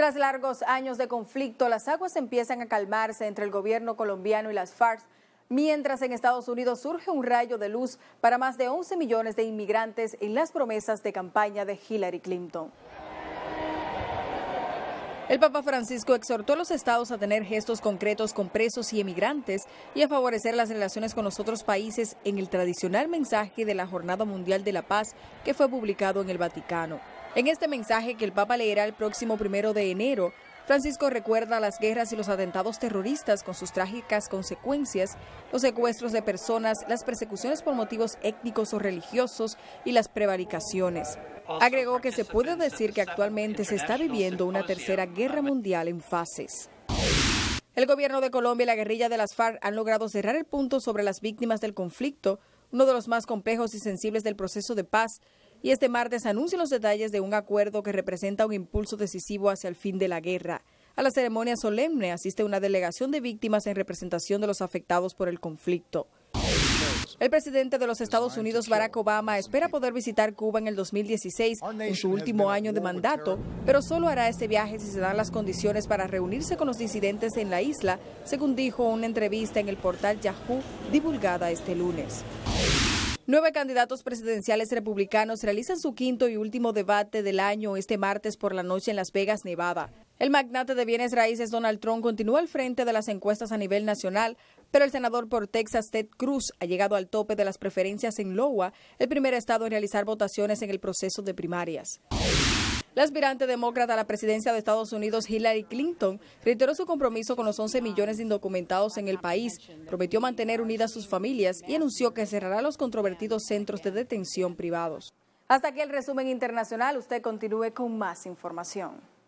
Tras largos años de conflicto, las aguas empiezan a calmarse entre el gobierno colombiano y las FARC, mientras en Estados Unidos surge un rayo de luz para más de 11 millones de inmigrantes en las promesas de campaña de Hillary Clinton. El Papa Francisco exhortó a los estados a tener gestos concretos con presos y emigrantes y a favorecer las relaciones con los otros países en el tradicional mensaje de la Jornada Mundial de la Paz que fue publicado en el Vaticano. En este mensaje que el Papa leerá el próximo primero de enero, Francisco recuerda las guerras y los atentados terroristas con sus trágicas consecuencias, los secuestros de personas, las persecuciones por motivos étnicos o religiosos y las prevaricaciones. Agregó que se puede decir que actualmente se está viviendo una tercera guerra mundial en fases. El gobierno de Colombia y la guerrilla de las FARC han logrado cerrar el punto sobre las víctimas del conflicto, uno de los más complejos y sensibles del proceso de paz, y este martes anuncia los detalles de un acuerdo que representa un impulso decisivo hacia el fin de la guerra. A la ceremonia solemne asiste una delegación de víctimas en representación de los afectados por el conflicto. El presidente de los Estados Unidos, Barack Obama, espera poder visitar Cuba en el 2016, en su último año de mandato, pero solo hará este viaje si se dan las condiciones para reunirse con los disidentes en la isla, según dijo una entrevista en el portal Yahoo divulgada este lunes. Nueve candidatos presidenciales republicanos realizan su quinto y último debate del año este martes por la noche en Las Vegas, Nevada. El magnate de bienes raíces Donald Trump continúa al frente de las encuestas a nivel nacional, pero el senador por Texas Ted Cruz ha llegado al tope de las preferencias en Iowa, el primer estado en realizar votaciones en el proceso de primarias. La aspirante demócrata a la presidencia de Estados Unidos, Hillary Clinton, reiteró su compromiso con los 11 millones de indocumentados en el país, prometió mantener unidas sus familias y anunció que cerrará los controvertidos centros de detención privados. Hasta aquí el resumen internacional. Usted continúe con más información.